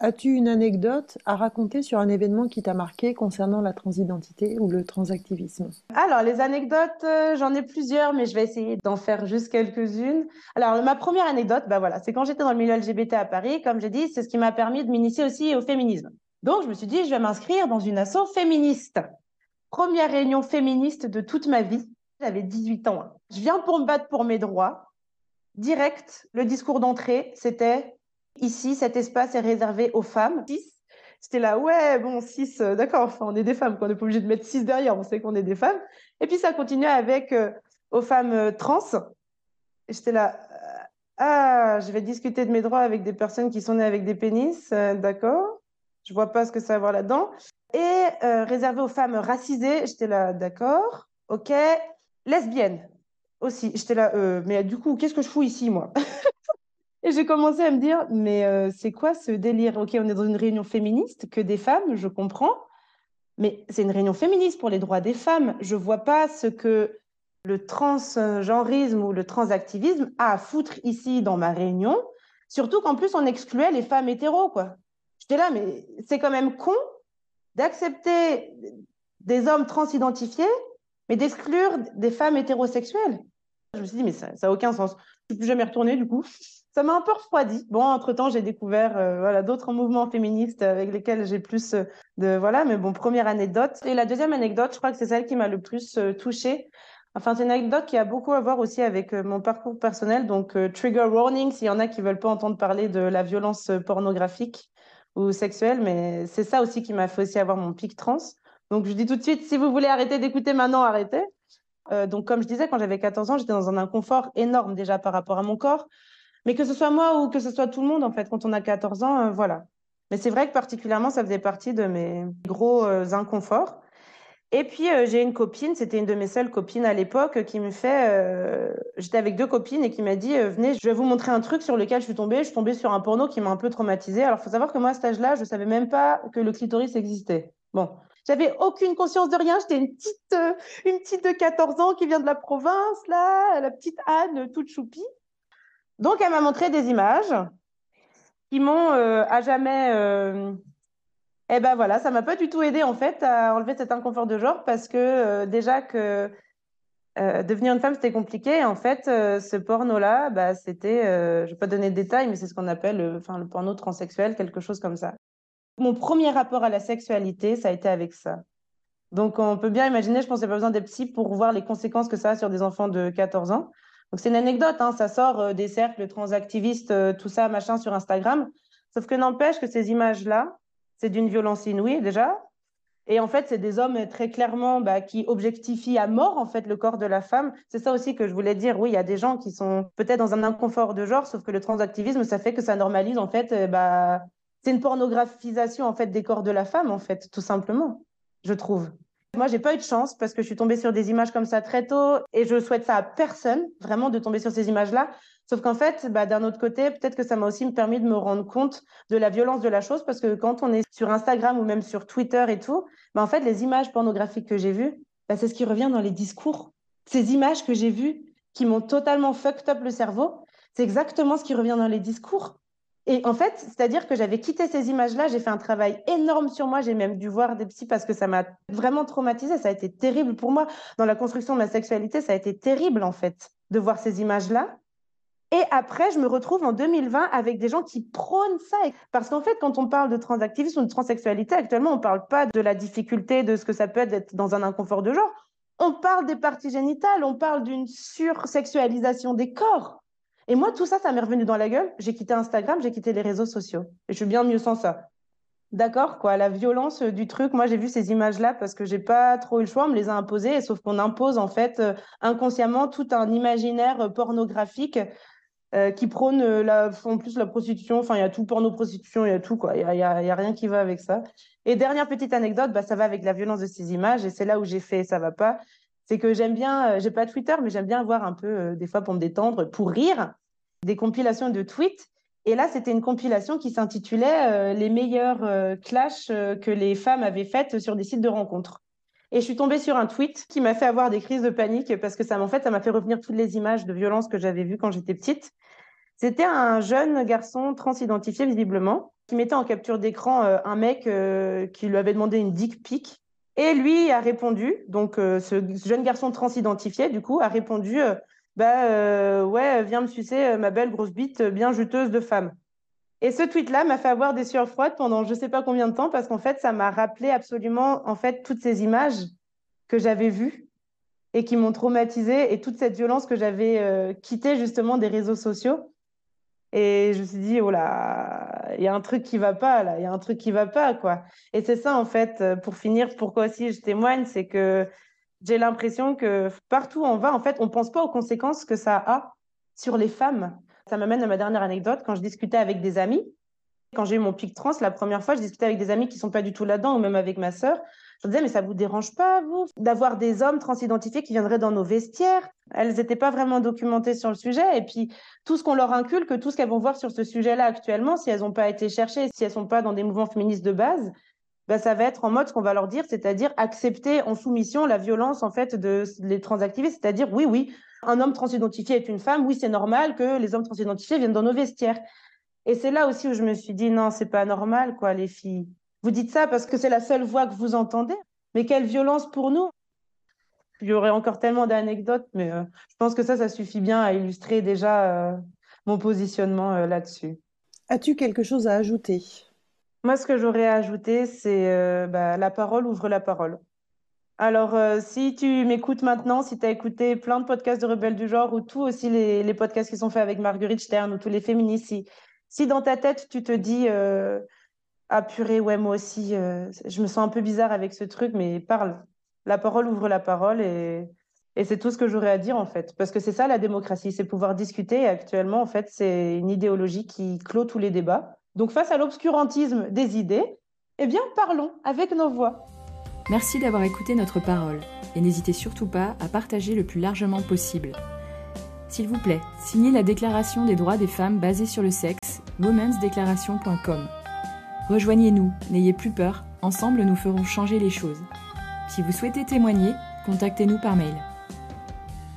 As-tu une anecdote à raconter sur un événement qui t'a marqué concernant la transidentité ou le transactivisme Alors, les anecdotes, euh, j'en ai plusieurs, mais je vais essayer d'en faire juste quelques-unes. Alors, ma première anecdote, bah voilà, c'est quand j'étais dans le milieu LGBT à Paris, comme j'ai dit, c'est ce qui m'a permis de m'initier aussi au féminisme. Donc, je me suis dit, je vais m'inscrire dans une asso féministe. Première réunion féministe de toute ma vie. J'avais 18 ans. Je viens pour me battre pour mes droits. Direct, le discours d'entrée, c'était Ici, cet espace est réservé aux femmes. Six, c'était là, ouais, bon, 6, euh, d'accord, enfin, on est des femmes, qu'on n'est pas obligé de mettre 6 derrière, on sait qu'on est des femmes. Et puis ça continue avec euh, aux femmes euh, trans. J'étais là, ah, je vais discuter de mes droits avec des personnes qui sont nées avec des pénis, d'accord, je vois pas ce que ça va avoir là-dedans. Et réservé aux femmes racisées, j'étais là, d'accord, ok, lesbiennes aussi. J'étais là, mais du coup, qu'est-ce que je fous ici, moi Et j'ai commencé à me dire, mais euh, c'est quoi ce délire Ok, on est dans une réunion féministe, que des femmes, je comprends, mais c'est une réunion féministe pour les droits des femmes. Je vois pas ce que le transgenrisme ou le transactivisme a à foutre ici dans ma réunion, surtout qu'en plus on excluait les femmes hétéros, quoi. J'étais là, mais c'est quand même con d'accepter des hommes transidentifiés, mais d'exclure des femmes hétérosexuelles. Je me suis dit, mais ça n'a aucun sens. Je ne suis plus jamais retournée, du coup ça m'a un peu refroidi. Bon, entre-temps, j'ai découvert euh, voilà, d'autres mouvements féministes avec lesquels j'ai plus euh, de... Voilà, mais bon, première anecdote. Et la deuxième anecdote, je crois que c'est celle qui m'a le plus euh, touchée. Enfin, c'est une anecdote qui a beaucoup à voir aussi avec mon parcours personnel. Donc, trigger warning, s'il y en a qui veulent pas entendre parler de la violence pornographique ou sexuelle, mais c'est ça aussi qui m'a fait aussi avoir mon pic trans. Donc, je dis tout de suite, si vous voulez arrêter d'écouter maintenant, arrêtez. donc, comme je disais, quand j'avais 14 ans, j'étais dans un inconfort énorme déjà par rapport à mon corps mais que ce soit moi ou que ce soit tout le monde, en fait, quand on a 14 ans, euh, voilà. Mais c'est vrai que particulièrement, ça faisait partie de mes gros euh, inconforts. Et puis, euh, j'ai une copine, c'était une de mes seules copines à l'époque, qui me fait. J'étais avec deux copines et qui m'a dit Venez, je vais vous montrer un truc sur lequel je suis tombée. Je suis tombée sur un porno qui m'a un peu traumatisée. Alors, il faut savoir que moi, à cet âge-là, je ne savais même pas que le clitoris existait. Bon, j'avais aucune conscience de rien. J'étais une petite, une petite de 14 ans qui vient de la province, là, la petite Anne, toute choupie. Donc, elle m'a montré des images qui m'ont euh, à jamais. Euh, eh ben voilà, ça m'a pas du tout aidé en fait à enlever cet inconfort de genre parce que euh, déjà que devenir une femme c'était compliqué. en fait, ce porno-là, bah, c'était, je vais pas donner de détails, mais c'est ce qu'on appelle, enfin, le porno transsexuel, quelque chose comme ça. Mon premier rapport à la sexualité, ça a été avec ça. Donc, on peut bien imaginer, je pense, qu'il n'y a pas besoin d'être psy pour voir les conséquences que ça a sur des enfants de 14 ans. Donc c'est une anecdote, hein, ça sort euh, des cercles transactivistes, euh, tout ça, machin, sur Instagram. Sauf que n'empêche que ces images-là, c'est d'une violence inouïe déjà. Et en fait, c'est des hommes très clairement bah, qui objectifient à mort en fait le corps de la femme. C'est ça aussi que je voulais dire. Oui, il y a des gens qui sont peut-être dans un inconfort de genre, sauf que le transactivisme, ça fait que ça normalise en fait. Euh, bah, c'est une pornographisation en fait des corps de la femme en fait, tout simplement, je trouve. Moi, j'ai pas eu de chance parce que je suis tombée sur des images comme ça très tôt et je souhaite ça à personne, vraiment, de tomber sur ces images-là. Sauf qu'en fait, bah, d'un autre côté, peut-être que ça m'a aussi permis de me rendre compte de la violence de la chose parce que quand on est sur Instagram ou même sur Twitter et tout, bah, en fait, les images pornographiques que j'ai vues, bah, c'est ce qui revient dans les discours. Ces images que j'ai vues qui m'ont totalement fucked up le cerveau, c'est exactement ce qui revient dans les discours. Et en fait, c'est-à-dire que j'avais quitté ces images-là, j'ai fait un travail énorme sur moi, j'ai même dû voir des psys parce que ça m'a vraiment traumatisée, ça a été terrible pour moi. Dans la construction de ma sexualité, ça a été terrible en fait de voir ces images-là. Et après, je me retrouve en 2020 avec des gens qui prônent ça. Parce qu'en fait, quand on parle de transactivisme ou de transsexualité, actuellement, on ne parle pas de la difficulté, de ce que ça peut être d'être dans un inconfort de genre. On parle des parties génitales, on parle d'une sursexualisation des corps. Et moi, tout ça, ça m'est revenu dans la gueule. J'ai quitté Instagram, j'ai quitté les réseaux sociaux. Et je suis bien mieux sans ça. D'accord, quoi. La violence euh, du truc. Moi, j'ai vu ces images-là parce que j'ai pas trop eu le choix. On me les a imposées. sauf qu'on impose, en fait, euh, inconsciemment, tout un imaginaire euh, pornographique qui prône la, en plus la prostitution. Enfin, il y a tout porno-prostitution, il y a tout, quoi. Il n'y a, y rien qui va avec ça. Et dernière petite anecdote, bah, ça va avec la violence de ces images. Et c'est là où j'ai fait ça va pas. C'est que j'aime bien, euh, j'ai pas Twitter, mais j'aime bien voir un peu, euh, des fois pour me détendre, pour rire, des compilations de tweets. Et là, c'était une compilation qui s'intitulait euh, Les meilleurs clashs que les femmes avaient faites sur des sites de rencontres. Et je suis tombée sur un tweet qui m'a fait avoir des crises de panique parce que ça, fait, ça m'a fait revenir toutes les images de violence que j'avais vues quand j'étais petite. C'était un jeune garçon transidentifié visiblement qui mettait en capture d'écran un mec qui lui avait demandé une dick pic et lui a répondu, donc euh, ce jeune garçon transidentifié, du coup, a répondu euh, Bah euh, ouais, viens me sucer ma belle grosse bite bien juteuse de femme. Et ce tweet-là m'a fait avoir des sueurs froides pendant je ne sais pas combien de temps, parce qu'en fait, ça m'a rappelé absolument en fait toutes ces images que j'avais vues et qui m'ont traumatisée et toute cette violence que j'avais quittée justement des réseaux sociaux. Et je me suis dit, oh là, il y a un truc qui va pas, là, il y a un truc qui va pas, quoi. Et c'est ça, en fait, euh, pour finir, pourquoi aussi je témoigne, c'est que j'ai l'impression que partout où on va, en fait, on pense pas aux conséquences que ça a sur les femmes. Ça m'amène à ma dernière anecdote, quand je discutais avec des amis, quand j'ai eu mon pic trans, la première fois, je discutais avec des amis qui sont pas du tout là-dedans, ou même avec ma sœur, je disais, mais ça vous dérange pas, vous, d'avoir des hommes transidentifiés qui viendraient dans nos vestiaires Elles n'étaient pas vraiment documentées sur le sujet. Et puis, tout ce qu'on leur inculque, tout ce qu'elles vont voir sur ce sujet-là actuellement, si elles n'ont pas été cherchées, si elles sont pas dans des mouvements féministes de base, bah, ça va être en mode ce qu'on va leur dire, c'est-à-dire accepter en soumission la violence en fait de les transactiver, c'est-à-dire oui, oui, un homme transidentifié est une femme, oui, c'est normal que les hommes transidentifiés viennent dans nos vestiaires. Et c'est là aussi où je me suis dit non, c'est pas normal quoi, les filles. Vous dites ça parce que c'est la seule voix que vous entendez, mais quelle violence pour nous Il y aurait encore tellement d'anecdotes, mais euh, je pense que ça, ça suffit bien à illustrer déjà euh, mon positionnement euh, là-dessus. As-tu quelque chose à ajouter Moi, ce que j'aurais à ajouter, c'est bah, la parole ouvre la parole. Alors, si tu m'écoutes maintenant, si tu as écouté plein de podcasts de Rebelles du genre ou tous aussi les, podcasts qui sont faits avec Marguerite Stern ou tous les féministes, si, dans ta tête tu te dis ah purée, ouais, moi aussi, euh, je me sens un peu bizarre avec ce truc, mais parle. La parole ouvre la parole et, et c'est tout ce que j'aurais à dire en fait. Parce que c'est ça la démocratie, c'est pouvoir discuter. Et actuellement, en fait, c'est une idéologie qui clôt tous les débats. Donc face à l'obscurantisme des idées, eh bien parlons avec nos voix. Merci d'avoir écouté notre parole et n'hésitez surtout pas à partager le plus largement possible. S'il vous plaît, signez la Déclaration des droits des femmes basée sur le sexe, womensdeclaration.com. Rejoignez-nous, n'ayez plus peur, ensemble nous ferons changer les choses. Si vous souhaitez témoigner, contactez-nous par mail.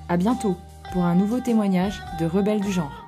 A bientôt pour un nouveau témoignage de Rebelles du genre.